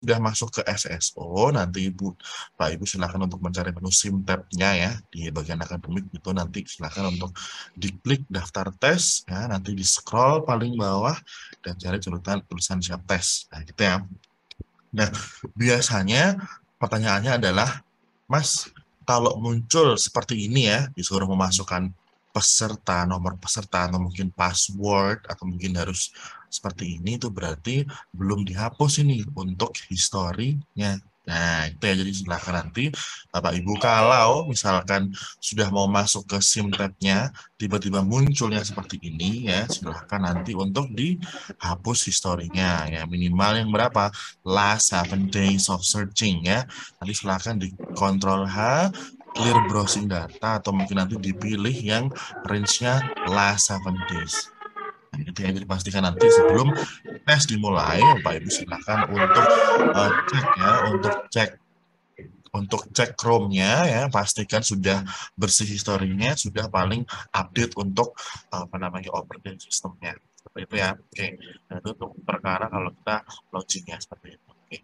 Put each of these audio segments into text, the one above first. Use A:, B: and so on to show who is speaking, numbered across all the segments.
A: sudah masuk ke SSO, nanti Ibu, Pak Ibu silakan untuk mencari menu sim nya ya, di bagian akademik itu nanti silakan untuk diklik daftar tes, ya, nanti di scroll paling bawah, dan cari tulisan, tulisan siap tes. Nah, gitu ya. Nah, biasanya pertanyaannya adalah, Mas, kalau muncul seperti ini ya, disuruh memasukkan peserta, nomor peserta, atau mungkin password, atau mungkin harus seperti ini, itu berarti belum dihapus ini untuk historinya. Nah, itu ya. Jadi silahkan nanti Bapak Ibu kalau misalkan sudah mau masuk ke SIM tab-nya, tiba-tiba munculnya seperti ini ya, silahkan nanti untuk dihapus historinya ya. Minimal yang berapa? Last seven days of searching ya. Nanti silahkan di kontrol H, clear browsing data atau mungkin nanti dipilih yang range-nya last 7 days. Jadi nah, ini dipastikan nanti sebelum tes dimulai, Bapak Ibu silakan untuk uh, cek ya, untuk cek untuk cek Chrome-nya ya pastikan sudah bersih historinya sudah paling update untuk eh, apa namanya operating system-nya. seperti itu ya oke nah, itu untuk perkara kalau kita login-nya seperti itu oke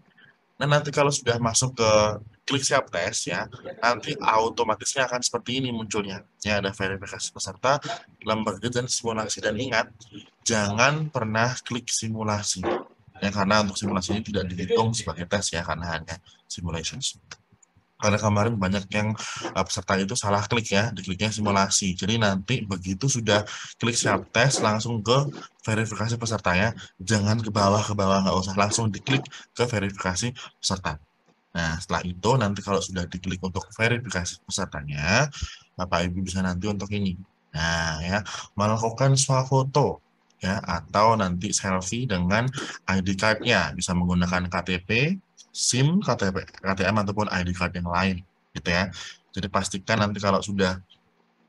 A: nah nanti kalau sudah masuk ke klik siap tes ya, nanti otomatisnya akan seperti ini munculnya. Ya, ada verifikasi peserta, lembar dan simulasi. Dan ingat, jangan pernah klik simulasi. Ya, karena untuk simulasi ini tidak dihitung sebagai tes ya, karena hanya simulations. Karena kemarin banyak yang uh, peserta itu salah klik ya, dikliknya simulasi. Jadi nanti begitu sudah klik siap tes, langsung ke verifikasi pesertanya. Jangan ke bawah, ke bawah, nggak usah. Langsung diklik ke verifikasi peserta. Nah, setelah itu nanti kalau sudah diklik untuk verifikasi pesertanya, Bapak Ibu bisa nanti untuk ini. Nah, ya, melakukan swafoto ya atau nanti selfie dengan ID card-nya bisa menggunakan KTP, SIM, KTP, KTM ataupun ID card yang lain gitu ya. Jadi pastikan nanti kalau sudah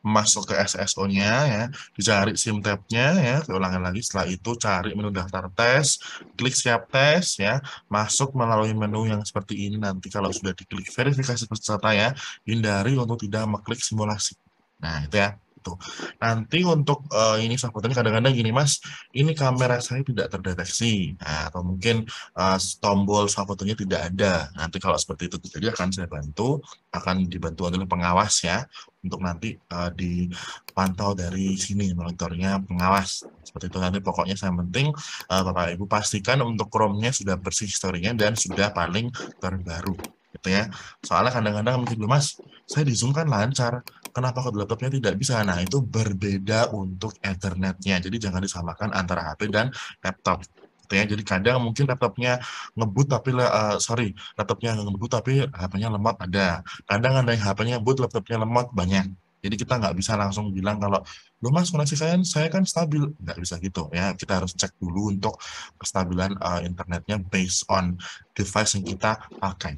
A: masuk ke SSO-nya ya, dicari SIM tab-nya ya, diulangin lagi setelah itu cari menu daftar tes, klik siap tes ya, masuk melalui menu yang seperti ini nanti kalau sudah diklik verifikasi peserta ya, hindari untuk tidak mengklik simulasi. Nah, itu ya gitu. Nanti untuk uh, ini sahabatnya kadang-kadang gini mas, ini kamera saya tidak terdeteksi nah, atau mungkin uh, tombol sahabatnya tidak ada. Nanti kalau seperti itu terjadi akan saya bantu, akan dibantu oleh pengawas ya untuk nanti uh, dipantau dari sini monitornya pengawas seperti itu nanti pokoknya saya penting uh, bapak ibu pastikan untuk Chrome-nya sudah bersih historinya dan sudah paling terbaru gitu ya soalnya kadang-kadang mungkin belum mas saya di zoom kan lancar kenapa kok laptopnya tidak bisa? Nah, itu berbeda untuk internetnya. Jadi jangan disamakan antara HP dan laptop. Gitu ya. Jadi kadang mungkin laptopnya ngebut tapi uh, sorry, laptopnya ngebut tapi HP-nya lemot ada. Kadang ada yang HP-nya ngebut laptopnya lemot banyak. Jadi kita nggak bisa langsung bilang kalau lo mas koneksi saya saya kan stabil nggak bisa gitu ya kita harus cek dulu untuk kestabilan uh, internetnya based on device yang kita pakai.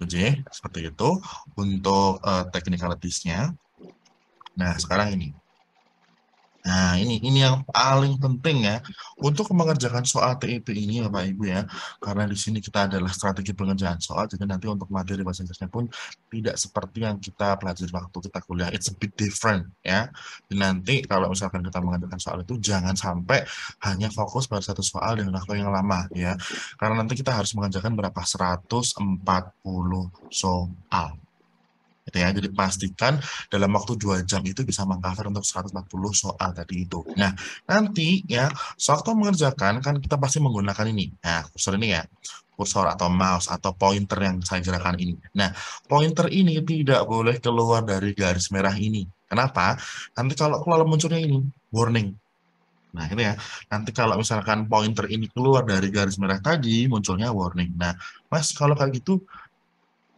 A: Oke, seperti itu untuk uh, eh, technicalities Nah, sekarang ini. Nah, ini ini yang paling penting ya untuk mengerjakan soal TIP ini Bapak Ibu ya. Karena di sini kita adalah strategi pengerjaan soal jadi nanti untuk materi bahasa Inggrisnya pun tidak seperti yang kita pelajari waktu kita kuliah. It's a bit different ya. Dan nanti kalau misalkan kita mengerjakan soal itu jangan sampai hanya fokus pada satu soal dengan waktu yang lama ya. Karena nanti kita harus mengerjakan berapa 140 soal gitu ya. Jadi pastikan dalam waktu dua jam itu bisa mengcover untuk 140 soal tadi itu. Nah, nanti ya sewaktu mengerjakan kan kita pasti menggunakan ini. Nah, kursor ini ya kursor atau mouse atau pointer yang saya gerakan ini. Nah, pointer ini tidak boleh keluar dari garis merah ini. Kenapa? Nanti kalau keluar munculnya ini, warning. Nah, ini gitu ya. Nanti kalau misalkan pointer ini keluar dari garis merah tadi, munculnya warning. Nah, Mas, kalau kayak gitu,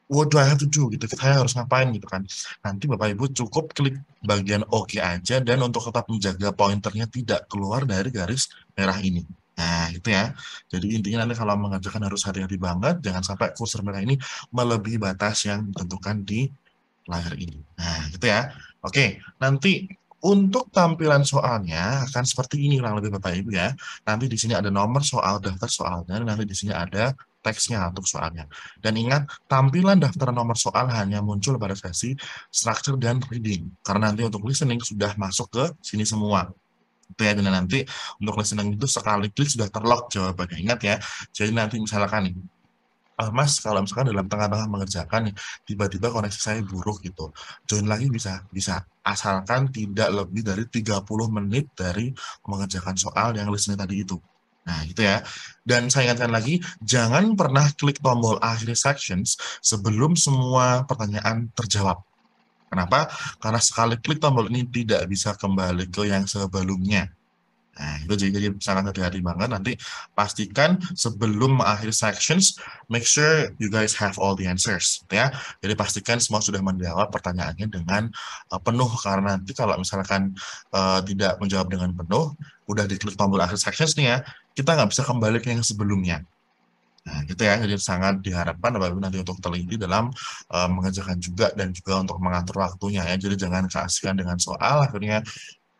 A: what do I have to do gitu saya harus ngapain gitu kan nanti bapak ibu cukup klik bagian oke OK aja dan untuk tetap menjaga pointernya tidak keluar dari garis merah ini nah itu ya jadi intinya nanti kalau mengerjakan harus hati-hati banget jangan sampai kursor merah ini melebihi batas yang ditentukan di layar ini nah gitu ya oke nanti untuk tampilan soalnya akan seperti ini kurang lebih Bapak Ibu ya. Nanti di sini ada nomor soal, daftar soalnya, nanti di sini ada teksnya untuk soalnya. Dan ingat, tampilan daftar nomor soal hanya muncul pada sesi structure dan reading. Karena nanti untuk listening sudah masuk ke sini semua. Itu ya, dan nanti untuk listening itu sekali klik sudah terlock jawabannya. Ingat ya, jadi nanti misalkan nih, Uh, mas, kalau misalkan dalam tengah-tengah mengerjakan tiba-tiba koneksi saya buruk gitu, join lagi bisa, bisa. Asalkan tidak lebih dari 30 menit dari mengerjakan soal yang listening tadi itu. Nah, gitu ya. Dan saya ingatkan lagi, jangan pernah klik tombol akhir sections sebelum semua pertanyaan terjawab. Kenapa? Karena sekali klik tombol ini tidak bisa kembali ke yang sebelumnya. Nah, itu jadi, jadi sangat hati-hati banget. Nanti pastikan sebelum akhir sections, make sure you guys have all the answers. Gitu ya. Jadi pastikan semua sudah menjawab pertanyaannya dengan uh, penuh. Karena nanti kalau misalkan uh, tidak menjawab dengan penuh, udah diklik tombol akhir sections nih ya, kita nggak bisa kembali ke yang sebelumnya. Nah, gitu ya. Jadi sangat diharapkan apabila nanti untuk teliti dalam uh, mengerjakan juga dan juga untuk mengatur waktunya ya. Jadi jangan keasikan dengan soal akhirnya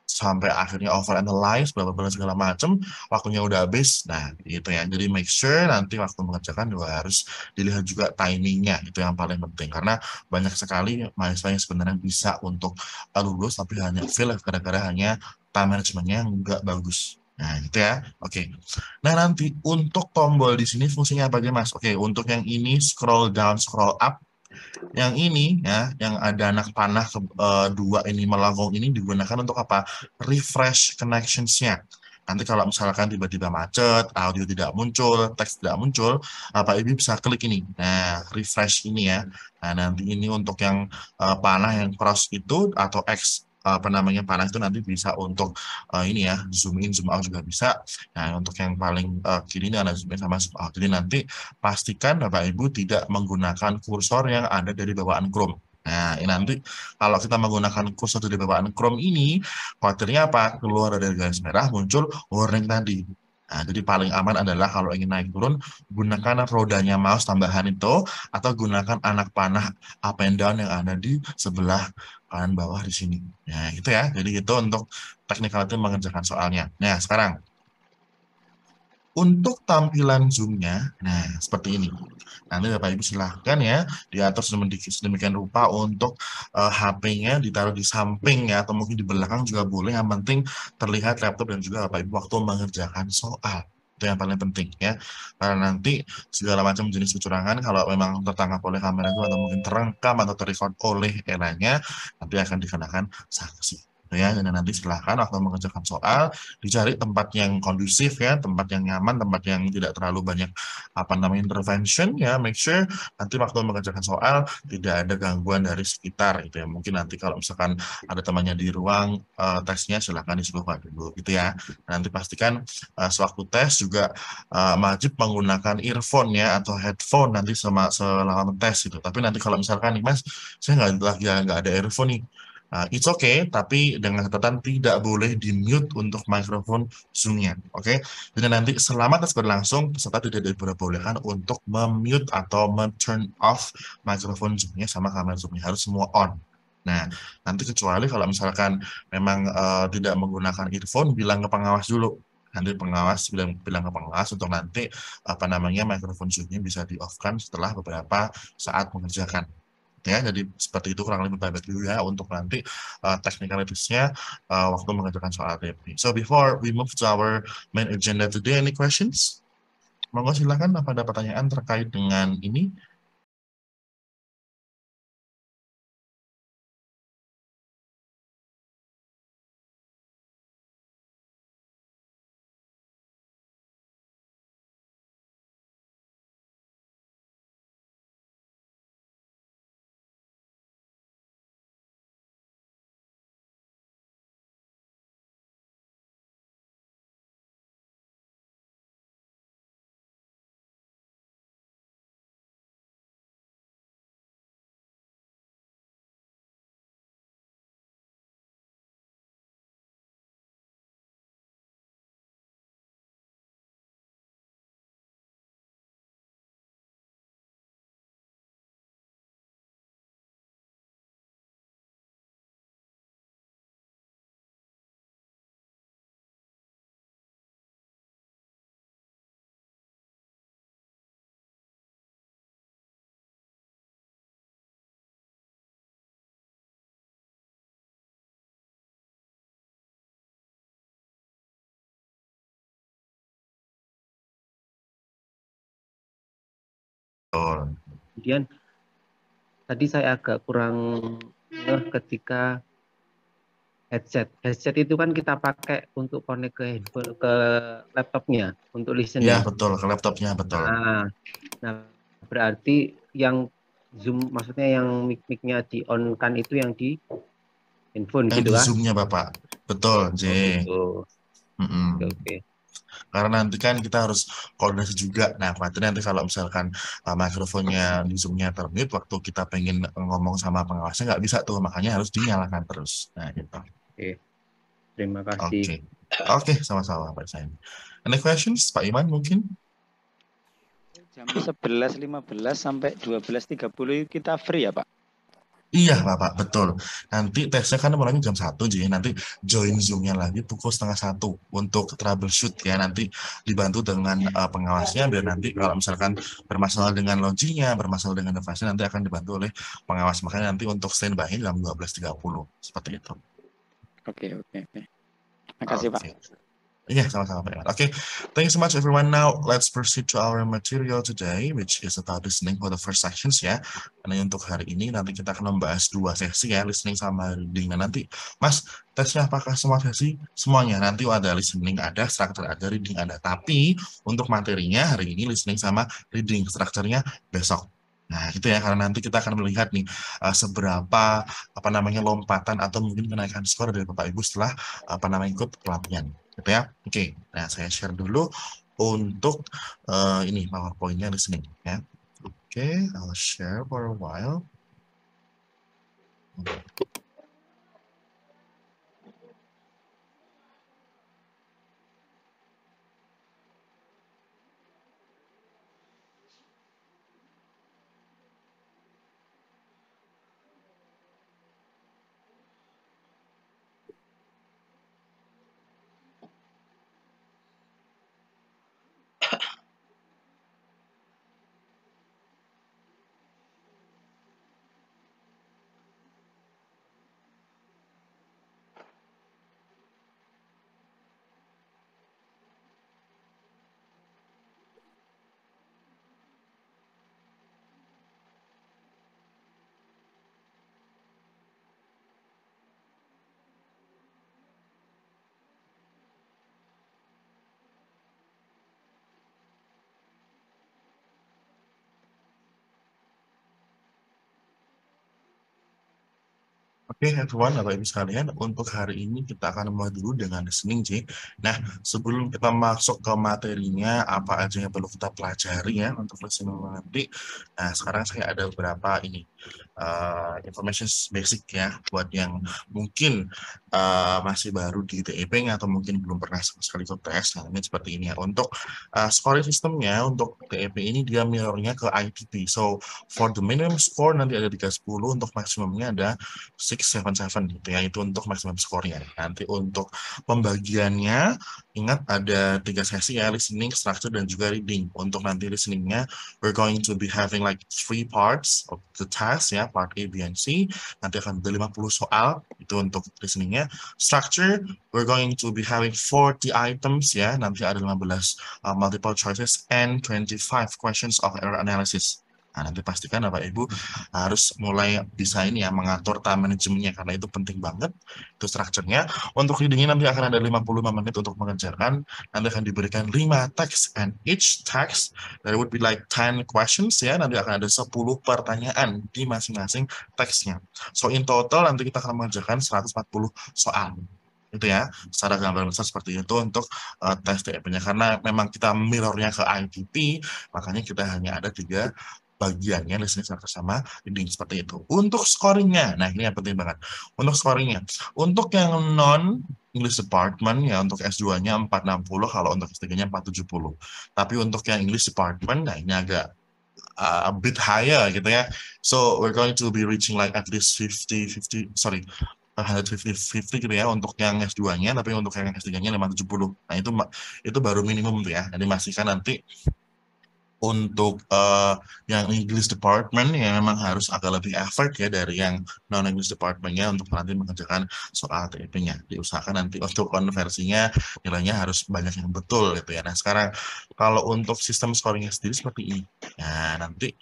A: sampai akhirnya over analyze berapa bla segala macam waktunya udah habis nah gitu ya jadi make sure nanti waktu mengerjakan juga harus dilihat juga timingnya itu yang paling penting karena banyak sekali mahasiswa yang sebenarnya bisa untuk lulus tapi hanya fail gara-gara hanya time manajemennya nggak bagus. Nah, gitu ya. Oke. Okay. Nah, nanti untuk tombol di sini fungsinya apa aja, Mas? Oke, okay, untuk yang ini scroll down, scroll up. Yang ini ya, yang ada anak panah ke, uh, dua ini melengkung ini digunakan untuk apa? Refresh connections-nya. Nanti kalau misalkan tiba-tiba macet, audio tidak muncul, teks tidak muncul, apa Ibu bisa klik ini. Nah, refresh ini ya. Nah, nanti ini untuk yang uh, panah yang cross itu atau X apa namanya panas itu nanti bisa untuk uh, ini ya zoom in zoom out juga bisa nah untuk yang paling uh, kiri ini ada zoom in sama zoom out jadi nanti pastikan bapak ibu tidak menggunakan kursor yang ada dari bawaan Chrome Nah, ini nanti kalau kita menggunakan kursor dari bawaan Chrome ini, khawatirnya apa? Keluar dari garis merah muncul warning tadi. Nah, jadi paling aman adalah kalau ingin naik turun, gunakan rodanya mouse tambahan itu, atau gunakan anak panah up and down yang ada di sebelah kanan bawah di sini. Nah, gitu ya. Jadi itu untuk teknikal itu mengerjakan soalnya. Nah, sekarang untuk tampilan zoomnya, nah seperti ini. Nanti Bapak Ibu silahkan ya diatur sedemikian rupa untuk uh, eh, HP-nya ditaruh di samping ya atau mungkin di belakang juga boleh. Yang penting terlihat laptop dan juga Bapak Ibu waktu mengerjakan soal itu yang paling penting ya karena nanti segala macam jenis kecurangan kalau memang tertangkap oleh kamera itu atau mungkin terangkam atau terrecord oleh eranya nanti akan dikenakan sanksi Gitu ya dan nanti silahkan waktu mengerjakan soal dicari tempat yang kondusif ya tempat yang nyaman tempat yang tidak terlalu banyak apa namanya intervention ya make sure nanti waktu mengerjakan soal tidak ada gangguan dari sekitar gitu ya mungkin nanti kalau misalkan ada temannya di ruang uh, tesnya silahkan disuruh dulu gitu ya nanti pastikan uh, sewaktu tes juga uh, eh, wajib menggunakan earphone ya atau headphone nanti sama selama tes itu. tapi nanti kalau misalkan nih mas saya nggak lagi nggak ada earphone nih Uh, it's okay, tapi dengan catatan tidak boleh di mute untuk mikrofon zoomnya. Oke, okay? jadi nanti selama tes berlangsung peserta tidak diperbolehkan untuk memute atau men-turn off mikrofon zoomnya sama kamera zoomnya harus semua on. Nah, nanti kecuali kalau misalkan memang uh, tidak menggunakan earphone, bilang ke pengawas dulu. Nanti pengawas bilang bilang ke pengawas untuk nanti apa namanya mikrofon zoomnya bisa di off kan setelah beberapa saat mengerjakan ya jadi seperti itu kurang lebih dulu ya untuk nanti uh, technicalities-nya uh, waktu mengajukan soal ATP. So before we move to our main agenda today, any questions? Monggo silahkan apa ada pertanyaan terkait dengan ini? kemudian tadi saya agak kurang eh, ketika headset. Headset itu kan kita pakai untuk connect ke handphone ke laptopnya untuk listen ya betul ke laptopnya betul. Nah, nah berarti yang zoom maksudnya yang mic-micnya di on kan itu yang di handphone yang gitu di kan? Zoomnya bapak. Betul, J. Oh, gitu. mm Oke, oke karena nanti kan kita harus koordinasi juga. Nah, khawatir nanti kalau misalkan uh, mikrofonnya di zoomnya termute, waktu kita pengen ngomong sama pengawasnya nggak bisa tuh, makanya harus dinyalakan terus. Nah, gitu. Oke, terima kasih. Oke, okay. okay, sama-sama Pak Sain. Any questions, Pak Iman mungkin? Jam 11.15 sampai 12.30 kita free ya Pak? Iya Bapak, betul. Nanti tesnya kan mulainya jam 1 jadi nanti join zoomnya lagi pukul setengah satu untuk troubleshoot ya. Nanti dibantu dengan uh, pengawasnya biar nanti kalau misalkan bermasalah dengan launchingnya, bermasalah dengan device nanti akan dibantu oleh pengawas. Makanya nanti untuk standby dalam 12.30 seperti itu. Oke, oke, oke. Makasih okay. Pak. Yeah, sama-sama Pak Okay, thank you so much everyone. Now let's proceed to our material today, which is about listening for the first sections ya. Karena untuk hari ini nanti kita akan membahas dua sesi ya, listening sama reading. Nah nanti, Mas, tesnya apakah semua sesi? Semuanya nanti ada listening, ada structure, ada reading, ada. Tapi untuk materinya hari ini listening sama reading, structure-nya besok. Nah, gitu ya, karena nanti kita akan melihat nih uh, seberapa apa namanya lompatan atau mungkin kenaikan skor dari Bapak Ibu setelah apa namanya ikut pelatihan gitu ya. Oke, nah saya share dulu untuk uh, ini powerpointnya di sini ya. Oke, okay, I'll share for a while. Oke, okay, everyone, atau ibu sekalian, untuk hari ini kita akan mulai dulu dengan listening, J. Nah, sebelum kita masuk ke materinya, apa aja yang perlu kita pelajari ya untuk listening nanti. Nah, sekarang saya ada beberapa ini uh, information basic ya buat yang mungkin uh, masih baru di TEP atau mungkin belum pernah sama sekali ikut tes. Nah, ini seperti ini ya. Untuk uh, scoring sistemnya untuk TEP ini dia mirrornya ke ITT. So for the minimum score nanti ada 310, untuk maksimumnya ada 677 gitu ya. Itu untuk maksimum skornya. Nanti untuk pembagiannya ingat ada tiga sesi ya, listening, structure, dan juga reading. Untuk nanti listeningnya, we're going to be having like three parts of the task ya, part A, B, and C. Nanti akan ada 50 soal, itu untuk listeningnya. Structure, we're going to be having 40 items ya, nanti ada 15 uh, multiple choices and 25 questions of error analysis. Nah, nanti pastikan Bapak Ibu hmm. harus mulai desain ya mengatur time manajemennya karena itu penting banget itu strukturnya. Untuk ini nanti akan ada 55 menit untuk mengerjakan. Nanti akan diberikan 5 teks and each text there would be like 10 questions ya. Nanti akan ada 10 pertanyaan di masing-masing teksnya. So in total nanti kita akan mengerjakan 140 soal itu ya secara gambar besar seperti itu untuk uh, tes tep nya karena memang kita mirrornya ke ITP makanya kita hanya ada tiga bagiannya listening sama sama reading seperti itu. Untuk scoringnya, nah ini yang penting banget. Untuk scoringnya, untuk yang non English Department ya untuk S2-nya 460 kalau untuk S3-nya 470. Tapi untuk yang English Department nah ini agak uh, a bit higher gitu ya. So we're going to be reaching like at least 50 50 sorry 150 50 gitu ya untuk yang S2-nya tapi untuk yang S3-nya 570. Nah itu itu baru minimum tuh ya. Jadi masih kan nanti untuk uh, yang English department ya memang harus agak lebih effort ya dari yang non English departmentnya untuk nanti mengerjakan soal TP-nya. Diusahakan nanti untuk konversinya nilainya harus banyak yang betul gitu ya. Nah sekarang kalau untuk sistem scoringnya sendiri seperti ini. Nah nanti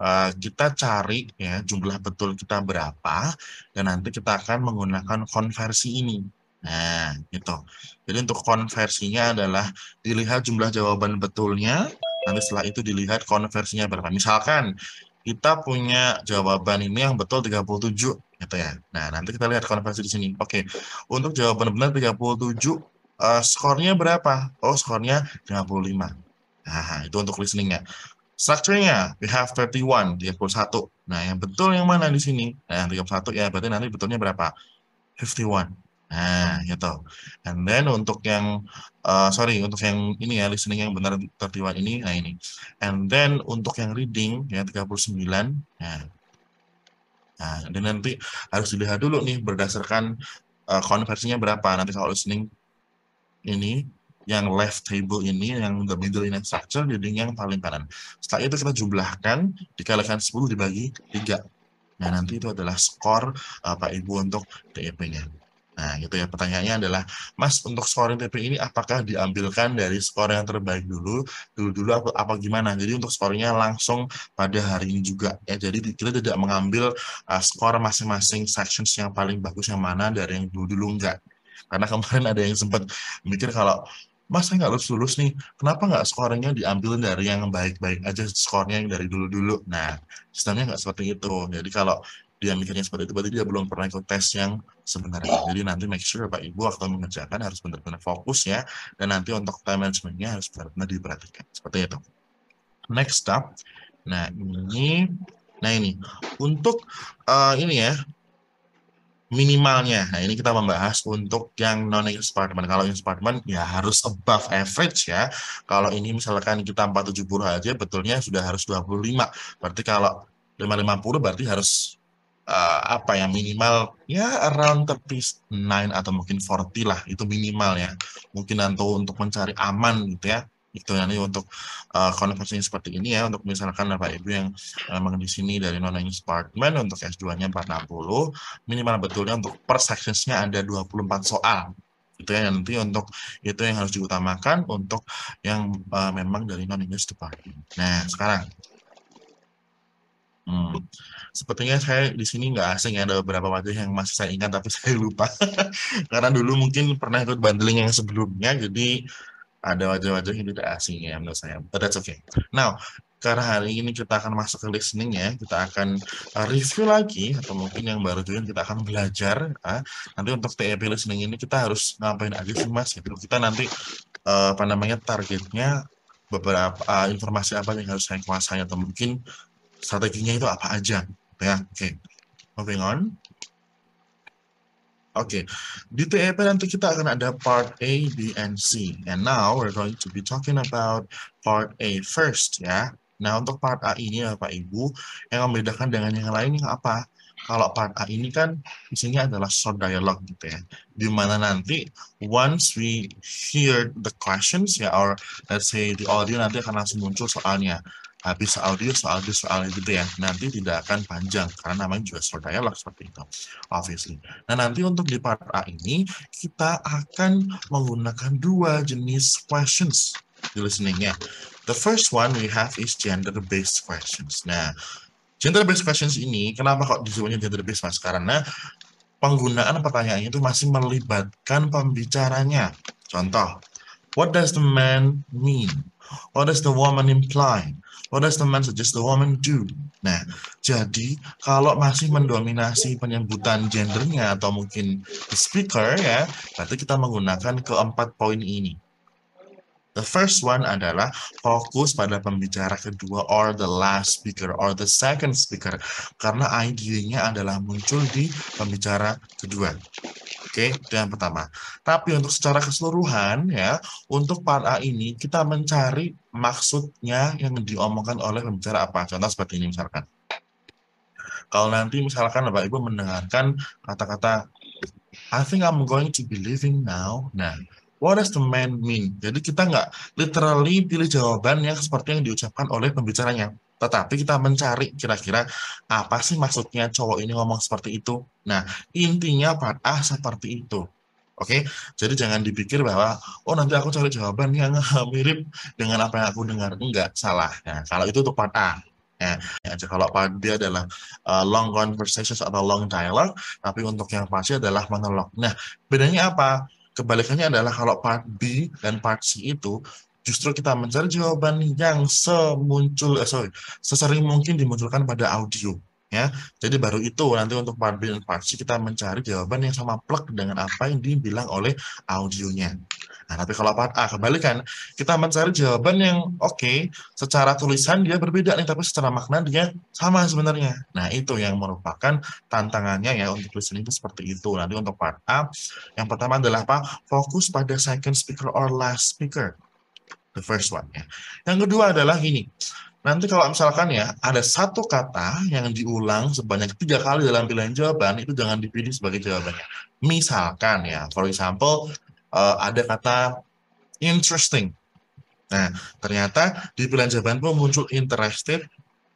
A: uh, kita cari ya jumlah betul kita berapa dan nanti kita akan menggunakan konversi ini. Nah, gitu. Jadi untuk konversinya adalah dilihat jumlah jawaban betulnya, Nanti setelah itu dilihat konversinya berapa. Misalkan kita punya jawaban ini yang betul 37 gitu ya. Nah, nanti kita lihat konversi di sini. Oke. Untuk jawaban benar 37 uh, eh, skornya berapa? Oh, skornya 35. Nah, itu untuk listening-nya. Structure-nya, we have 31, 31. Nah, yang betul yang mana di sini? Nah, 31 ya, berarti nanti betulnya berapa? 51. Nah, gitu. And then untuk yang uh, sorry, untuk yang ini ya listening yang benar tertiwa ini, nah ini. And then untuk yang reading ya 39, nah. Nah, dan nanti harus dilihat dulu nih berdasarkan uh, konversinya berapa. Nanti kalau listening ini yang left table ini, yang the middle inner structure, reading yang paling kanan. Setelah itu kita jumlahkan, dikalikan 10 dibagi 3. Nah, nanti itu adalah skor uh, Pak Ibu untuk TEP nya Nah, gitu ya. Pertanyaannya adalah, Mas, untuk scoring TP ini apakah diambilkan dari skor yang terbaik dulu, dulu-dulu apa, apa gimana? Jadi untuk skornya langsung pada hari ini juga ya. Jadi kita tidak mengambil uh, skor masing-masing sections yang paling bagus yang mana dari yang dulu-dulu enggak. Karena kemarin ada yang sempat mikir kalau Mas saya nggak lulus lulus nih, kenapa nggak skornya diambil dari yang baik-baik aja skornya yang dari dulu-dulu? Nah, sistemnya nggak seperti itu. Jadi kalau dia mikirnya seperti itu berarti dia belum pernah ikut tes yang sebenarnya iya. jadi nanti make sure Pak Ibu waktu mengerjakan harus benar-benar fokus ya dan nanti untuk time managementnya harus benar-benar diperhatikan seperti itu next up nah ini nah ini untuk uh, ini ya minimalnya. Nah, ini kita membahas untuk yang non-English department. Kalau English department ya harus above average ya. Kalau ini misalkan kita 470 aja, betulnya sudah harus 25. Berarti kalau 550 berarti harus uh, apa ya minimal ya around terpis 9 atau mungkin 40 lah itu minimal ya mungkin nanti untuk mencari aman gitu ya itu nanti untuk uh, eh, konversinya seperti ini ya untuk misalkan Bapak Ibu yang memang di sini dari non department untuk S2-nya 460 minimal betulnya untuk per sections-nya ada 24 soal itu ya nanti untuk itu yang harus diutamakan untuk yang uh, memang dari non English department. Nah, sekarang Hmm. Sepertinya saya di sini nggak asing ya, ada beberapa wajah yang masih saya ingat tapi saya lupa karena dulu mungkin pernah ikut bundling yang sebelumnya jadi ada wajah-wajah yang tidak asing ya menurut saya. But that's okay. Now karena hari ini kita akan masuk ke listening ya, kita akan uh, review lagi atau mungkin yang baru juga kita akan belajar. Ah. Nanti untuk TEP listening ini kita harus ngapain aja sih mas? Gitu. Kita nanti uh, apa namanya targetnya beberapa uh, informasi apa yang harus saya kuasai atau mungkin strateginya itu apa aja gitu ya oke okay. moving on Oke, okay. di TEP nanti kita akan ada part A, B, and C. And now we're going to be talking about part A first ya. Nah, untuk part A ini Bapak Ibu, yang membedakan dengan yang lain apa? Kalau part A ini kan isinya adalah short dialogue gitu ya. Dimana nanti once we hear the questions ya or let's say the audio nanti akan langsung muncul soalnya habis audio soal audio soal gitu ya nanti tidak akan panjang karena namanya juga short dialog seperti itu obviously nah nanti untuk di part A ini kita akan menggunakan dua jenis questions di listeningnya the first one we have is gender based questions nah gender based questions ini kenapa kok disebutnya gender based mas karena penggunaan pertanyaan itu masih melibatkan pembicaranya contoh what does the man mean what does the woman imply What does the man suggest the woman do? Nah, jadi kalau masih mendominasi penyebutan gendernya atau mungkin the speaker ya, berarti kita menggunakan keempat poin ini. The first one adalah fokus pada pembicara kedua or the last speaker or the second speaker karena idenya adalah muncul di pembicara kedua. Oke, okay, yang pertama. Tapi untuk secara keseluruhan ya, untuk part A ini kita mencari maksudnya yang diomongkan oleh pembicara apa. Contoh seperti ini misalkan. Kalau nanti misalkan Bapak Ibu mendengarkan kata-kata I think I'm going to be leaving now. Nah, What does the man mean? Jadi kita nggak literally pilih jawaban yang seperti yang diucapkan oleh pembicaranya. Tetapi kita mencari kira-kira apa sih maksudnya cowok ini ngomong seperti itu. Nah, intinya part A seperti itu. Oke, okay? jadi jangan dipikir bahwa oh nanti aku cari jawaban yang mirip dengan apa yang aku dengar. Enggak, salah. Nah, kalau itu untuk part A. Ya, nah, kalau part B adalah uh, long conversations atau long dialogue, tapi untuk yang pasti adalah monolog. Nah, bedanya apa? Kebalikannya adalah kalau part B dan part C itu justru kita mencari jawaban yang semuncul eh, sorry, sesering mungkin dimunculkan pada audio ya. Jadi baru itu nanti untuk part B dan part C kita mencari jawaban yang sama plek dengan apa yang dibilang oleh audionya. Nah, tapi kalau part A ah, kebalikan, kita mencari jawaban yang oke, okay, secara tulisan dia berbeda nih, tapi secara makna dia sama sebenarnya. Nah, itu yang merupakan tantangannya ya untuk listening itu seperti itu. Nanti untuk part A, yang pertama adalah apa? Fokus pada second speaker or last speaker. The first one ya. Yang kedua adalah ini Nanti kalau misalkan ya, ada satu kata yang diulang sebanyak tiga kali dalam pilihan jawaban, itu jangan dipilih sebagai jawabannya. Misalkan ya, for example, uh, ada kata interesting. Nah, ternyata di pilihan jawaban pun muncul interested,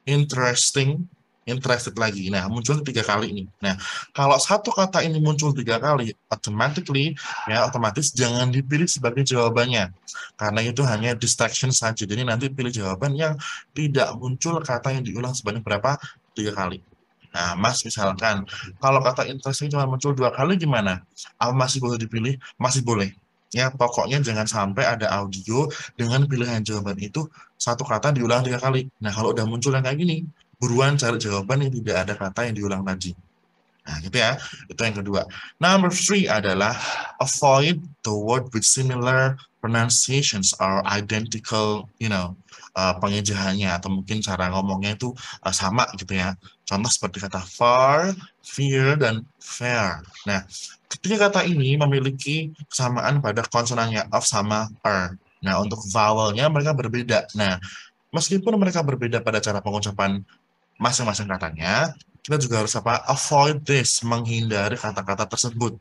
A: interesting, interested lagi. Nah, muncul tiga kali ini. Nah, kalau satu kata ini muncul tiga kali, automatically, ya otomatis jangan dipilih sebagai jawabannya. Karena itu hanya distraction saja. Jadi nanti pilih jawaban yang tidak muncul kata yang diulang sebanyak berapa? Tiga kali. Nah, Mas misalkan kalau kata interesting cuma muncul dua kali gimana? Apa ah, masih boleh dipilih? Masih boleh. Ya, pokoknya jangan sampai ada audio dengan pilihan jawaban itu satu kata diulang tiga kali. Nah, kalau udah muncul yang kayak gini, buruan cari jawaban yang tidak ada kata yang diulang tadi. Nah, gitu ya. Itu yang kedua. Number three adalah avoid the word with similar pronunciations are identical, you know, uh, pengejahannya atau mungkin cara ngomongnya itu uh, sama gitu ya. Contoh seperti kata far, fear, dan fair. Nah, ketiga kata ini memiliki kesamaan pada konsonannya of sama er. Nah, untuk vowelnya mereka berbeda. Nah, meskipun mereka berbeda pada cara pengucapan masing-masing katanya, kita juga harus apa? Avoid this, menghindari kata-kata tersebut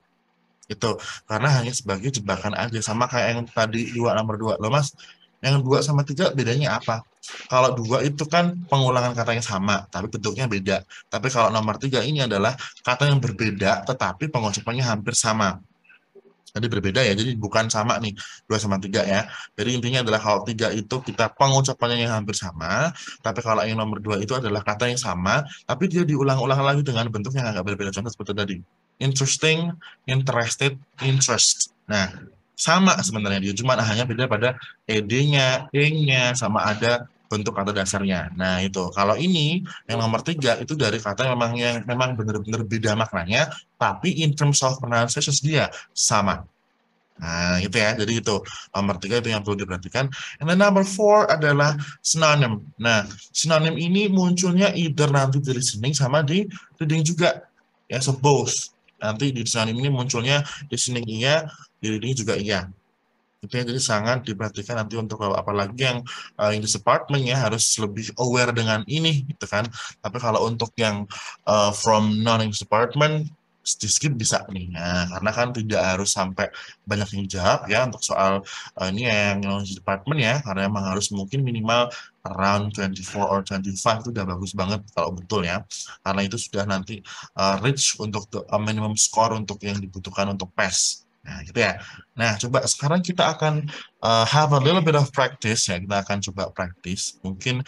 A: itu karena hanya sebagai jebakan aja sama kayak yang tadi dua nomor dua loh mas yang dua sama tiga bedanya apa kalau dua itu kan pengulangan kata yang sama tapi bentuknya beda tapi kalau nomor tiga ini adalah kata yang berbeda tetapi pengucapannya hampir sama jadi berbeda ya, jadi bukan sama nih, 2 sama 3 ya. Jadi intinya adalah kalau 3 itu kita pengucapannya yang hampir sama, tapi kalau yang nomor 2 itu adalah kata yang sama, tapi dia diulang-ulang lagi dengan bentuk yang agak berbeda. Contoh seperti tadi, interesting, interested, interest. Nah, sama sebenarnya dia, cuma hanya beda pada ed-nya, ing nya sama ada bentuk atau dasarnya. Nah itu. Kalau ini yang nomor tiga itu dari kata memang yang memang benar-benar beda maknanya, tapi in terms of pronunciation dia sama. Nah, itu ya. Jadi itu nomor tiga itu yang perlu diperhatikan. And then number four adalah synonym. Nah, synonym ini munculnya either nanti di listening sama di reading juga. Ya, so both. Nanti di synonym ini munculnya di listening iya, di reading juga iya itu yang jadi sangat diperhatikan nanti untuk apalagi yang uh, eh, the department ya harus lebih aware dengan ini gitu kan tapi kalau untuk yang uh, from non the department skip bisa nih nah, karena kan tidak harus sampai banyak yang jawab ya untuk soal uh, ini yang knowledge department ya karena memang harus mungkin minimal around 24 or 25 itu udah bagus banget kalau betul ya karena itu sudah nanti uh, reach untuk the, uh, minimum score untuk yang dibutuhkan untuk pass. Nah, gitu ya. Nah, coba sekarang kita akan uh, have a little bit of practice ya. Kita akan coba praktis. Mungkin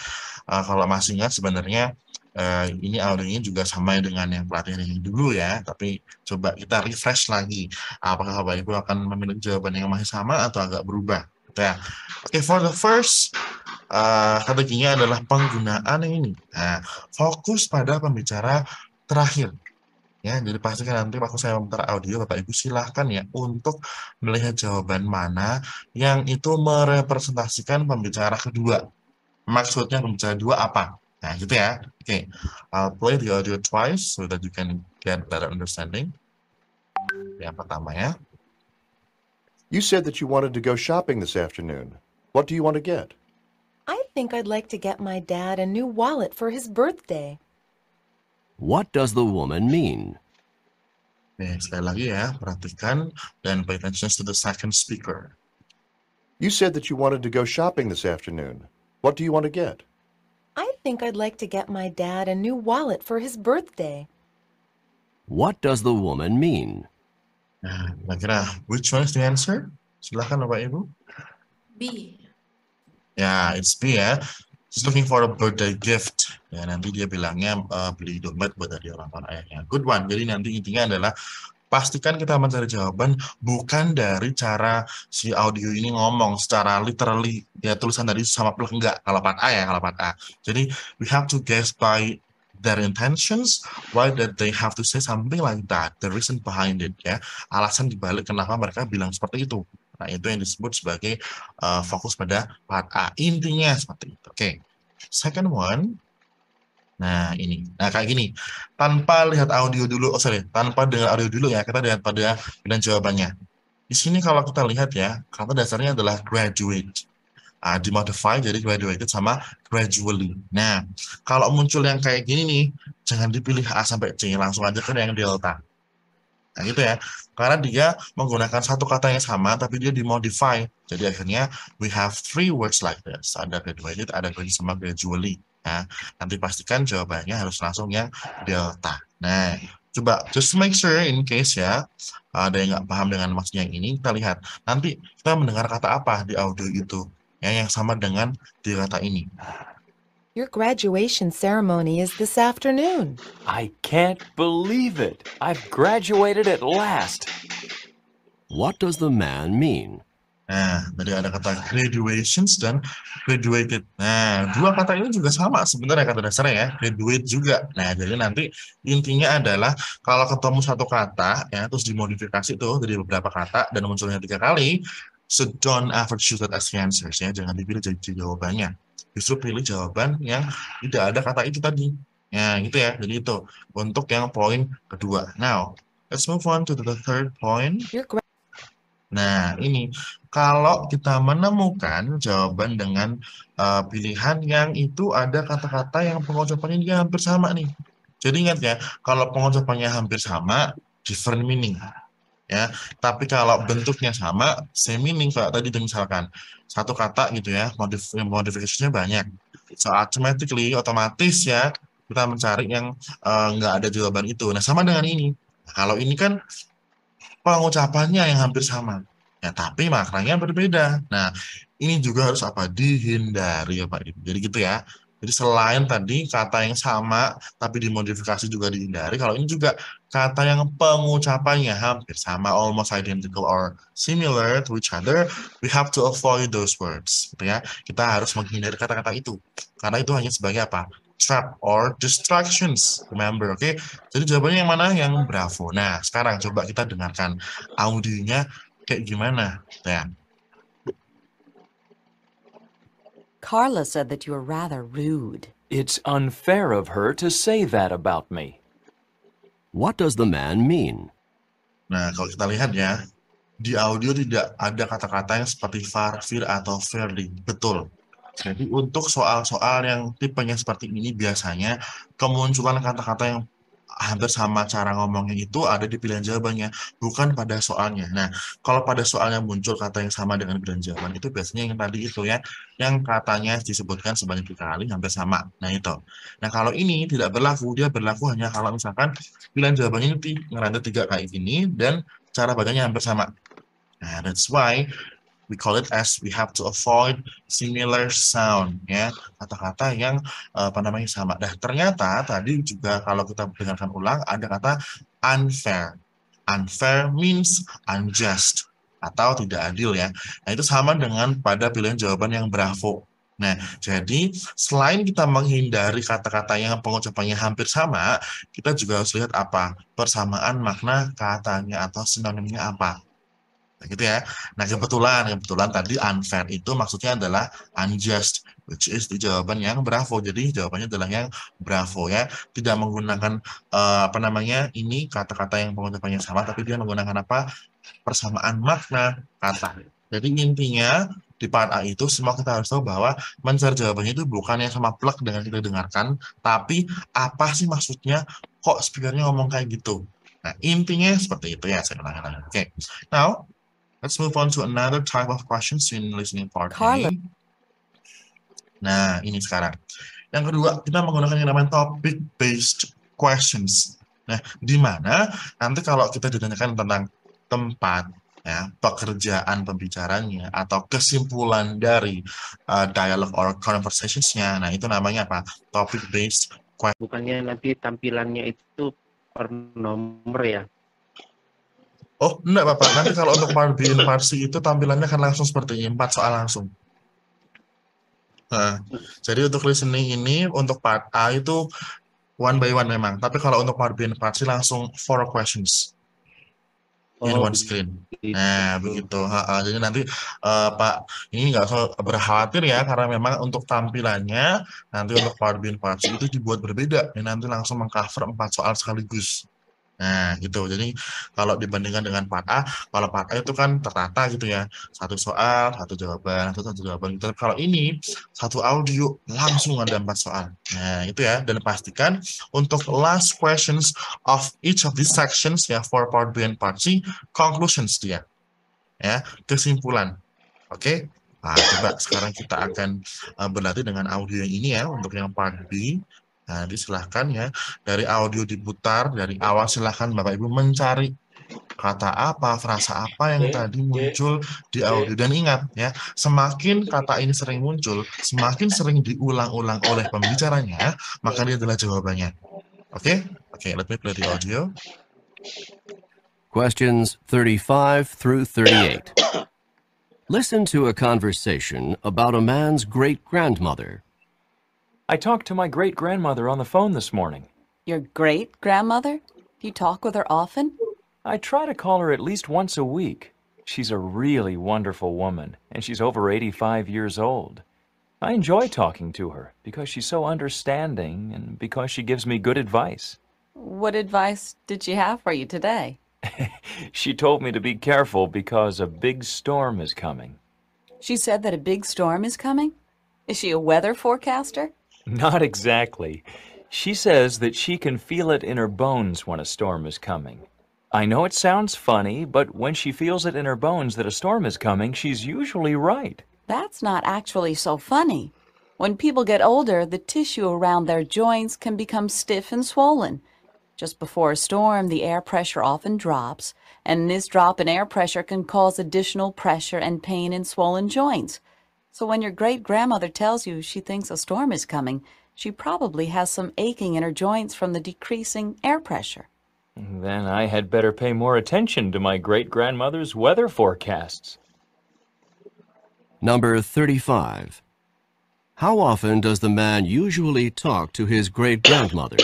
A: uh, kalau masih ingat sebenarnya uh, ini audionya juga sama dengan yang pelatihan yang dulu ya. Tapi coba kita refresh lagi. Apakah Bapak Ibu akan memiliki jawaban yang masih sama atau agak berubah? Gitu ya. Oke, okay, for the first uh, kategorinya adalah penggunaan ini. Nah, fokus pada pembicara terakhir Ya, jadi pastikan nanti waktu saya memutar audio, Bapak Ibu silahkan ya untuk melihat jawaban mana yang itu merepresentasikan pembicara kedua. Maksudnya pembicara dua apa? Nah, gitu ya. Oke, okay. I'll play the audio twice so that you can get better understanding. Yang pertama ya.
B: You said that you wanted to go shopping this afternoon. What do you want to get?
C: I think I'd like to get my dad a new wallet for his
D: birthday. What does the woman mean? Nih, sekali lagi
A: ya, perhatikan dan pay attention to the second speaker.
B: You said that you wanted to go shopping this afternoon. What do you want to get?
C: I think I'd like to get my dad a new wallet for his birthday.
B: What does the woman mean?
A: Nah, kira which one is the answer? Silahkan Bapak Ibu. B. Ya, yeah, it's B ya. She's looking for a birthday gift. Ya, nanti dia bilangnya uh, beli dompet buat dari orang tua ayahnya. Good one. Jadi nanti intinya adalah pastikan kita mencari jawaban bukan dari cara si audio ini ngomong secara literally ya tulisan tadi sama plek enggak kalau halaman A ya kalau halaman A. Jadi we have to guess by their intentions why that they have to say something like that the reason behind it ya alasan dibalik kenapa mereka bilang seperti itu Nah, itu yang disebut sebagai uh, fokus pada part A. Intinya seperti itu. Oke. Okay. Second one. Nah, ini. Nah, kayak gini. Tanpa lihat audio dulu, oh sorry, tanpa dengar audio dulu ya, kita lihat pada dan jawabannya. Di sini kalau kita lihat ya, kata dasarnya adalah graduate. Uh, dimodify jadi graduated sama gradually. Nah, kalau muncul yang kayak gini nih, jangan dipilih A sampai C, langsung aja ke yang delta Nah, gitu ya. Karena dia menggunakan satu kata yang sama, tapi dia dimodify. Jadi akhirnya, we have three words like this. Ada graduated, ada graduated, sama gradually. Nah, nanti pastikan jawabannya harus langsung yang delta. Nah, coba just make sure in case ya, ada yang nggak paham dengan maksudnya yang ini, kita lihat. Nanti kita mendengar kata apa di audio itu, ya, yang sama dengan di kata ini.
C: Your graduation ceremony
E: is this afternoon.
D: I can't believe
E: it. I've graduated at last.
A: What does the man mean? Nah, tadi ada kata graduations dan graduated. Nah, dua kata ini juga sama sebenarnya kata dasarnya ya, graduate juga. Nah, jadi nanti intinya adalah kalau ketemu satu kata ya terus dimodifikasi tuh dari beberapa kata dan munculnya tiga kali, so don't ever shoot that as the answers ya, jangan dipilih jadi jawabannya justru pilih jawaban yang tidak ada kata itu tadi. Ya, gitu ya. Jadi itu untuk yang poin kedua. Now, let's move on to the third point. Ya, nah, ini kalau kita menemukan jawaban dengan uh, pilihan yang itu ada kata-kata yang pengucapannya dia hampir sama nih. Jadi ingat ya, kalau pengucapannya hampir sama, different meaning. Ya, tapi kalau bentuknya sama, same meaning Kalau tadi misalkan satu kata gitu ya, modif modifikasinya banyak. So automatically, otomatis ya, kita mencari yang eh, nggak uh, ada jawaban itu. Nah, sama dengan ini. Nah, kalau ini kan pengucapannya yang hampir sama. Ya, tapi maknanya berbeda. Nah, ini juga harus apa? Dihindari ya Pak Jadi gitu ya. Jadi selain tadi kata yang sama tapi dimodifikasi juga dihindari, kalau ini juga kata yang pengucapannya hampir sama, almost identical or similar to each other, we have to avoid those words. Gitu ya. Kita harus menghindari kata-kata itu. Karena itu hanya sebagai apa? trap or distractions. Remember, oke? Okay? Jadi jawabannya yang mana? Yang bravo. Nah, sekarang coba kita dengarkan audionya kayak gimana. Ya.
D: Carla said that you were rather rude. It's unfair of
A: her to say that about me. What does the man mean? Nah, kalau kita lihat ya, di audio tidak ada kata-kata yang seperti farfir atau fairly. Betul. Jadi untuk soal-soal yang tipenya seperti ini biasanya kemunculan kata-kata yang hampir sama cara ngomongnya itu ada di pilihan jawabannya, bukan pada soalnya. Nah, kalau pada soalnya muncul kata yang sama dengan pilihan jawaban, itu biasanya yang tadi itu ya, yang katanya disebutkan sebanyak kali hampir sama. Nah, itu. Nah, kalau ini tidak berlaku, dia berlaku hanya kalau misalkan pilihan jawabannya itu ngeranda tiga kali ini dan cara bacanya hampir sama. Nah, that's why we call it as we have to avoid similar sound ya kata-kata yang eh, apa namanya sama. Nah ternyata tadi juga kalau kita dengarkan ulang ada kata unfair. Unfair means unjust atau tidak adil ya. Nah itu sama dengan pada pilihan jawaban yang bravo Nah, jadi selain kita menghindari kata-kata yang pengucapannya hampir sama, kita juga harus lihat apa persamaan makna katanya atau sinonimnya apa gitu ya. Nah kebetulan kebetulan tadi unfair itu maksudnya adalah unjust, which is itu jawaban yang bravo. Jadi jawabannya adalah yang bravo ya, tidak menggunakan uh, apa namanya ini kata-kata yang pengucapannya sama, tapi dia menggunakan apa persamaan makna kata. Jadi intinya di part A itu semua kita harus tahu bahwa mencari jawabannya itu bukan yang sama plek dengan kita dengarkan, tapi apa sih maksudnya kok speakernya ngomong kayak gitu. Nah, intinya seperti itu ya saya katakan. Oke. Okay. Now, Let's move on to another type of questions in listening part Carla. ini. Nah, ini sekarang. Yang kedua, kita menggunakan yang namanya topic based questions. Nah, di mana nanti kalau kita ditanyakan tentang tempat, ya, pekerjaan pembicaranya atau kesimpulan dari uh, dialog or conversationsnya. Nah, itu namanya apa? Topic based questions. Bukannya nanti tampilannya itu per nomor ya, Oh, enggak Bapak. Nanti kalau untuk di Infarsi itu tampilannya akan langsung seperti ini, empat soal langsung. Nah, jadi untuk listening ini, untuk part A itu one by one memang. Tapi kalau untuk Power BI Infarsi langsung four questions oh, in one screen. Gitu. Nah, begitu. Jadi nanti uh, Pak ini nggak usah berkhawatir ya, karena memang untuk tampilannya nanti untuk Power BI Infarsi itu dibuat berbeda. Ini nanti langsung mengcover empat soal sekaligus. Nah, gitu. Jadi kalau dibandingkan dengan part A, kalau part A itu kan tertata gitu ya. Satu soal, satu jawaban, satu, satu jawaban. Gitu. Kalau ini satu audio langsung ada empat soal. Nah, itu ya. Dan pastikan untuk last questions of each of these sections ya for part B and part C, conclusions dia. Ya, kesimpulan. Oke. Okay? Nah, coba sekarang kita akan eh, berlatih dengan audio yang ini ya untuk yang part B Nah, jadi silahkan ya, dari audio diputar, dari awal silahkan Bapak Ibu mencari kata apa, frasa apa yang tadi muncul di audio. Dan ingat ya, semakin kata ini sering muncul, semakin sering diulang-ulang oleh pembicaranya, maka dia adalah jawabannya. Oke? Okay? Oke, okay, let me play the audio.
D: Questions 35 through 38. Listen to a conversation about a man's great-grandmother I talked to my great-grandmother on the phone
E: this morning.
C: Your great-grandmother? You talk with her often?
E: I try to call her at least once a week. She's a really wonderful woman, and she's over 85 years old. I enjoy talking to her because she's so understanding and because she gives me good advice.
C: What advice did she have for you today?
E: she told me to be careful because a big storm is coming.
C: She said that a big storm is coming? Is she a weather forecaster?
E: Not exactly. She says that she can feel it in her bones when a storm is coming. I know it sounds funny, but when she feels it in her bones that a storm is coming, she's usually right.
C: That's not actually so funny. When people get older, the tissue around their joints can become stiff and swollen. Just before a storm, the air pressure often drops, and this drop in air pressure can cause additional pressure and pain in swollen joints. So when your great grandmother tells you she thinks a storm is coming, she probably has some aching in her joints from the decreasing air pressure.
E: Then I had better pay more attention to my great grandmother's weather forecasts.
D: Number 35. How often does the man usually talk to his great grandmother?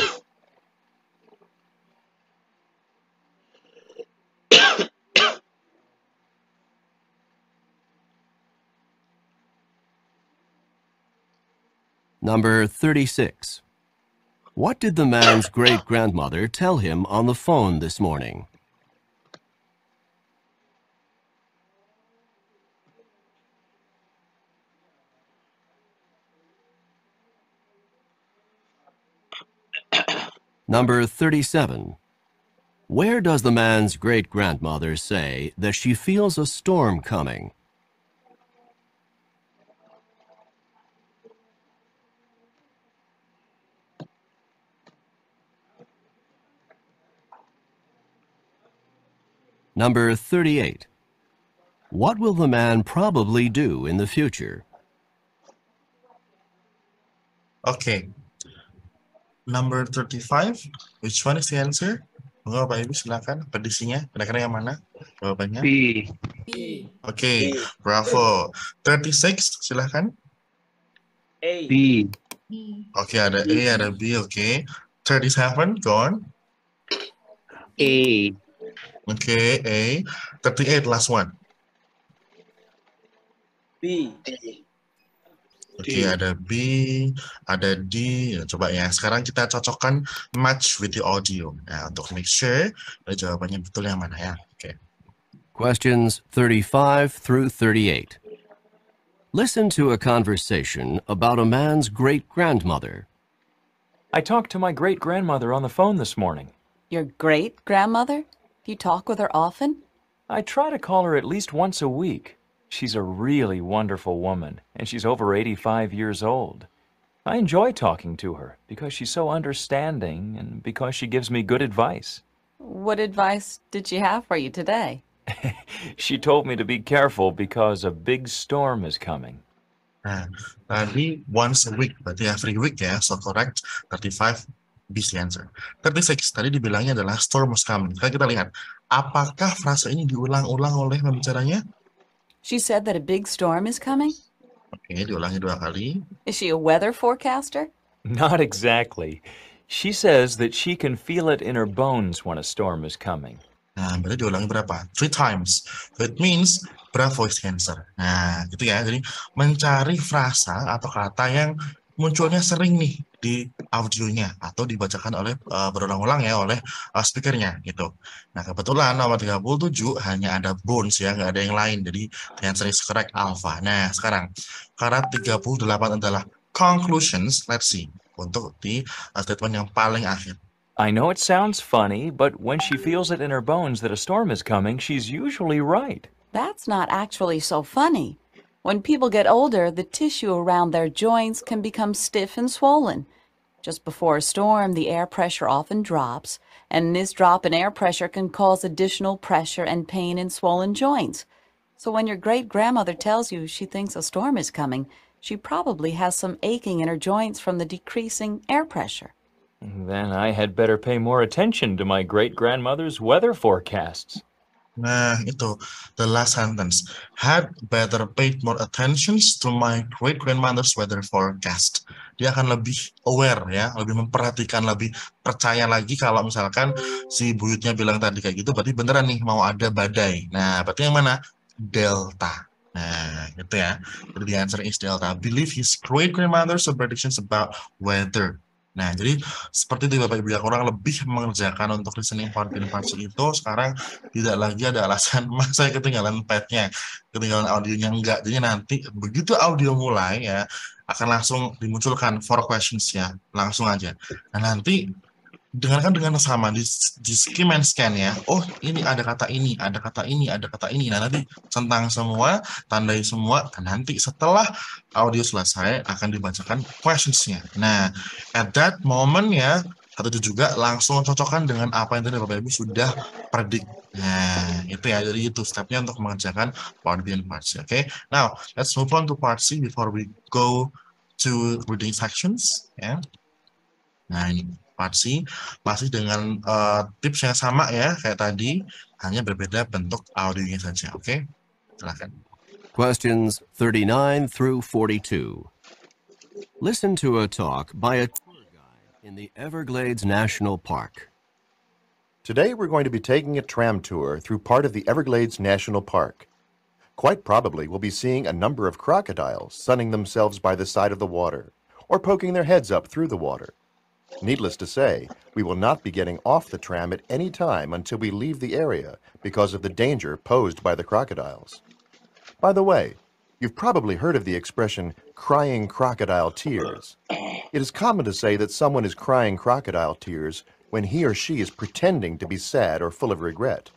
D: Number 36. What did the man's great-grandmother tell him on the phone this morning? Number 37. Where does the man's great-grandmother say that she feels a storm coming? Number 38. What will the man probably do in the future?
A: Okay. Number 35. Which one is the answer? Monggo Pak Ibu silakan predisinya. Kira-kira yang mana jawabannya? B. B. okay. bravo. 36 silakan. A. B. okay, ada A, ada B, Okay. 37, go on. A. Okay, A. 38, last one. B. Oke, okay, ada B, ada D. Coba ya, sekarang kita cocokkan match with the audio. Nah, untuk make sure ada jawabannya betul yang mana ya. Oke. Okay.
D: Questions 35 through 38. Listen to a conversation about a man's great-grandmother. I talked to
E: my great-grandmother on the phone this morning. Your great-grandmother? You talk with her often? I try to call her at least once a week. She's a really wonderful woman, and she's over 85 years old. I enjoy talking to her because she's so understanding and because she gives me good advice.
C: What advice did she have for you today?
E: she told me to be careful because a big storm is coming.
A: And uh, only uh, once a week, but every week yeah? so correct 35 be the answer. saya tadi dibilangnya adalah storm is coming. Sekarang kita lihat, apakah frasa ini diulang-ulang oleh pembicaranya?
C: She said that a big storm is coming.
E: Oke, okay, diulangi dua kali.
C: Is she a weather forecaster?
E: Not exactly. She says that she can feel it in her bones when a storm is coming. Nah, berarti diulangi berapa?
A: Three times. So it means breath voice cancer. Nah, gitu ya. Jadi mencari frasa atau kata yang munculnya sering nih di audionya atau dibacakan oleh uh, berulang-ulang ya oleh uh, speakernya gitu. Nah kebetulan nomor 37 hanya ada Bones ya nggak ada yang lain jadi yang sering correct alpha. Nah sekarang karena 38 adalah conclusions, let's see untuk di uh, statement yang
E: paling akhir. I know it sounds funny, but when she feels it in her bones that a storm is coming, she's usually right.
C: That's not actually so funny. When people get older, the tissue around their joints can become stiff and swollen. Just before a storm, the air pressure often drops, and this drop in air pressure can cause additional pressure and pain in swollen joints. So when your great-grandmother tells you she thinks a storm is coming, she probably has some aching in her joints from the decreasing air pressure.
E: Then I had better pay more attention to my great-grandmother's weather forecasts.
A: Nah, itu the last sentence. Had better paid more attention to my great grandmother's weather forecast. Dia akan lebih aware ya, lebih memperhatikan, lebih percaya lagi kalau misalkan si buyutnya bilang tadi kayak gitu, berarti beneran nih mau ada badai. Nah, berarti yang mana? Delta. Nah, gitu ya. The answer is delta. Believe his great grandmother's predictions about weather. Nah, jadi seperti itu Bapak Ibu, yang orang lebih mengerjakan untuk listening comprehension itu sekarang tidak lagi ada alasan, mas saya ketinggalan petnya ketinggalan audionya enggak. Jadi nanti begitu audio mulai ya, akan langsung dimunculkan four questions ya, langsung aja. Nah, nanti dengan kan dengan sama di, di skim and scan ya. Oh, ini ada kata ini, ada kata ini, ada kata ini. Nah, nanti centang semua, tandai semua. nanti setelah audio selesai akan dibacakan questionsnya. Nah, at that moment ya, atau itu juga langsung cocokkan dengan apa yang tadi Bapak Ibu sudah predik. Nah, itu ya. dari itu stepnya untuk mengerjakan part B and part C. Oke. Okay? Now, let's move on to part C before we go to reading sections. Ya. Yeah. Nah, ini. masih dengan uh, tips yang sama ya kayak tadi hanya berbeda bentuk audionya saja. Oke, okay? silakan.
D: Questions 39 through 42. Listen to a talk by a tour guide in the Everglades
B: National Park. Today we're going to be taking a tram tour through part of the Everglades National Park. Quite probably, we'll be seeing a number of crocodiles sunning themselves by the side of the water or poking their heads up through the water. Needless to say, we will not be getting off the tram at any time until we leave the area because of the danger posed by the crocodiles. By the way, you've probably heard of the expression crying crocodile tears. It is common to say that someone is crying crocodile tears when he or she is pretending to be sad or full of regret.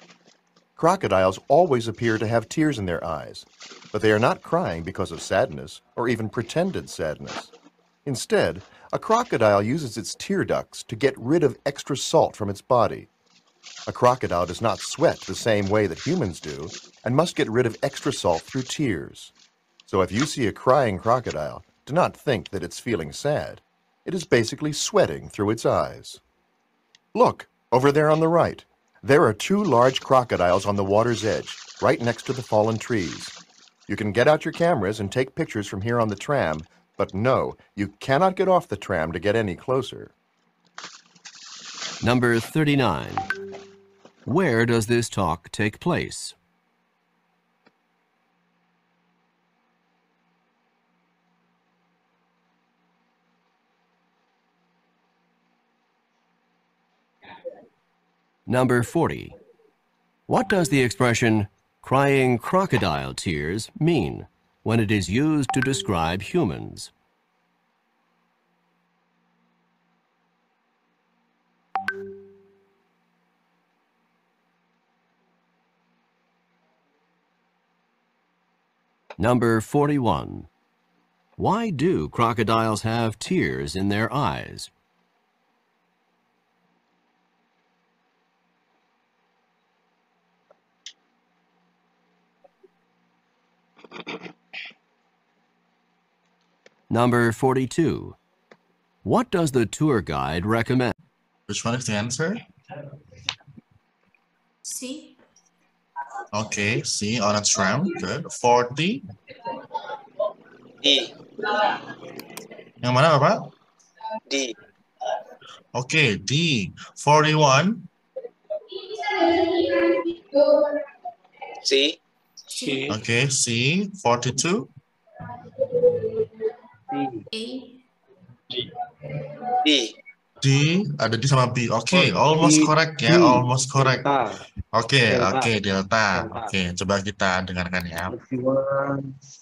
B: Crocodiles always appear to have tears in their eyes, but they are not crying because of sadness or even pretended sadness. Instead, a crocodile uses its tear ducts to get rid of extra salt from its body. A crocodile does not sweat the same way that humans do and must get rid of extra salt through tears. So if you see a crying crocodile, do not think that it's feeling sad. It is basically sweating through its eyes. Look, over there on the right. There are two large crocodiles on the water's edge, right next to the fallen trees. You can get out your cameras and take pictures from here on the tram but no, you cannot get off the tram to get any closer.
D: Number 39. Where does this talk take place? Number 40. What does the expression crying crocodile tears mean? when it is used to describe humans. Number 41. Why do crocodiles have tears in their eyes? Number 42. What does the tour guide recommend?
A: Which one is the answer? C. Okay, C on a tram. Good. 40. D. Yang mana, D. Okay, D. 41. C. C. Okay, C. 42. D ada D sama B. Oke, okay, oh, almost D. correct ya, D. almost correct. Oke, okay, okay, delta. Oke, okay, coba kita dengarkan ya.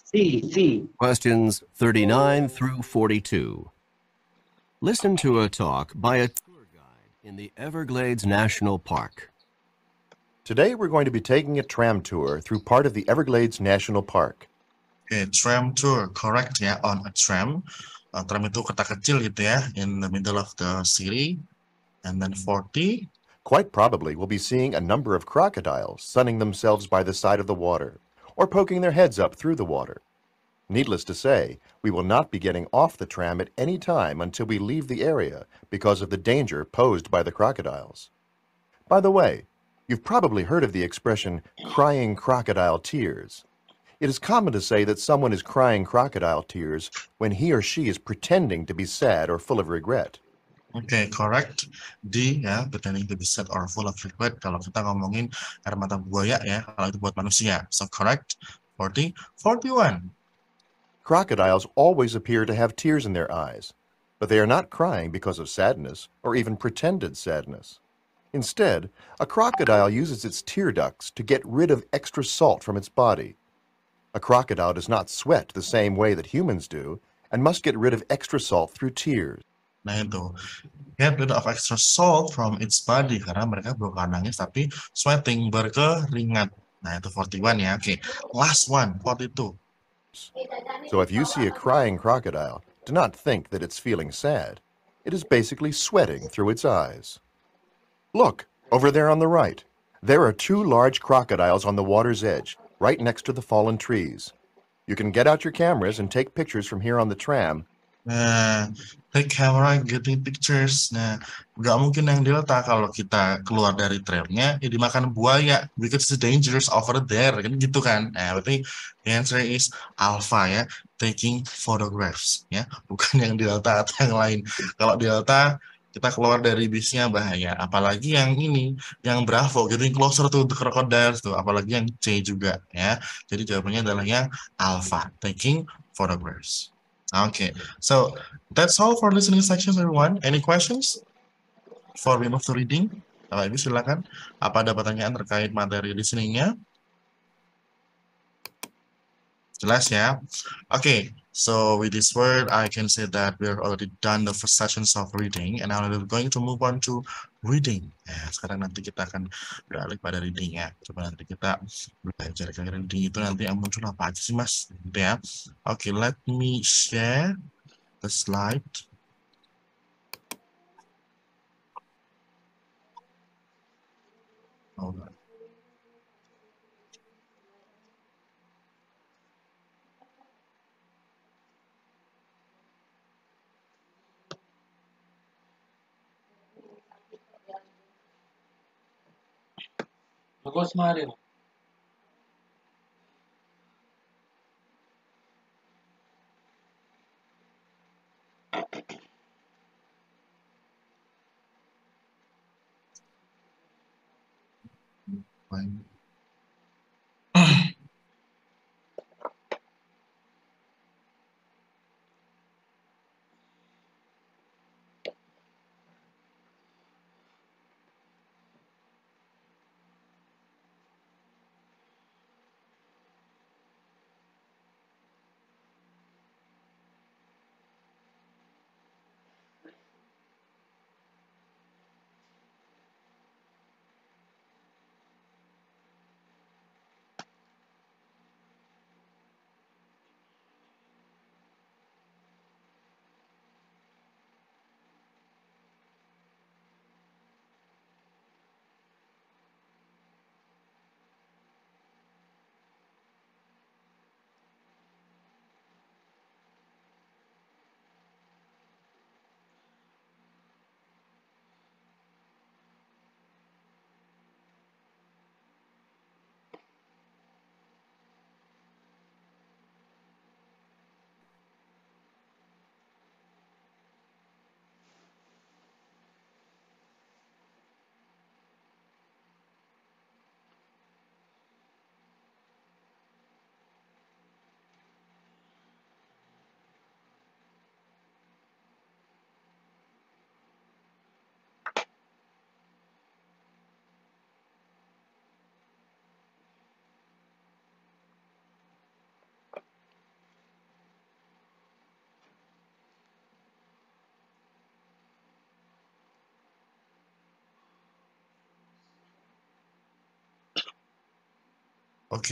D: C, C.
A: Questions
D: 39 through 42. Listen to a talk by a tour
B: guide in the Everglades National Park. Today we're going to be taking a tram tour through part of the Everglades National Park
A: okay, tram tour, correct ya, on a tram. Uh, tram itu kota kecil gitu ya, in the middle of the city. And then 40. Quite probably we'll be seeing a number of crocodiles sunning
B: themselves by the side of the water, or poking their heads up through the water. Needless to say, we will not be getting off the tram at any time until we leave the area because of the danger posed by the crocodiles. By the way, you've probably heard of the expression crying crocodile tears. It is common to say that someone is crying crocodile tears when he or she is pretending to be sad or full of regret.
A: Okay, correct. D ya, pretending to be sad or full of regret. Kalau kita ngomongin air mata buaya ya, kalau itu buat manusia. So correct. 40, 41. Crocodiles
B: always appear to have tears in their eyes, but they are not crying because of sadness or even pretended sadness. Instead, a crocodile uses its tear ducts to get rid of extra salt from its body a crocodile does not sweat the same way that humans do and must get rid of extra salt through tears. Nah itu,
A: get rid of extra salt from its body karena mereka bukan nangis tapi sweating berkeringat. Nah itu 41 ya. Oke, okay. last one 42. So if you see
B: a crying crocodile, do not think that it's feeling sad. It is basically sweating through its eyes. Look, over there on the right. There are two large crocodiles on the water's edge, right next to the fallen trees. You can get out your cameras and take pictures
A: from here on the tram. Nah, take camera, getting pictures. Nah, nggak mungkin yang delta kalau kita keluar dari tramnya ya dimakan buaya because it's dangerous over there kan gitu kan. Nah, berarti the answer is alpha ya, taking photographs ya, bukan yang delta atau yang lain. Kalau delta kita keluar dari bisnya bahaya apalagi yang ini yang Bravo jadi closer tuh untuk crocodiles tuh apalagi yang C juga ya jadi jawabannya adalah yang Alpha taking photographs okay so that's all for listening sections everyone any questions for we move to reading Bapak Ibu silakan apa ada pertanyaan terkait materi listeningnya Jelas ya? Okay, so with this word, I can say that we are already done the first sessions of reading, and now we're going to move on to reading. Ya, sekarang nanti kita akan beralih pada reading ya. Coba nanti kita belajar kira reading itu nanti yang muncul apa aja sih mas? Gitu ya. Oke, okay, let me share the slide. Alright. Negócio na arena.
D: Ok.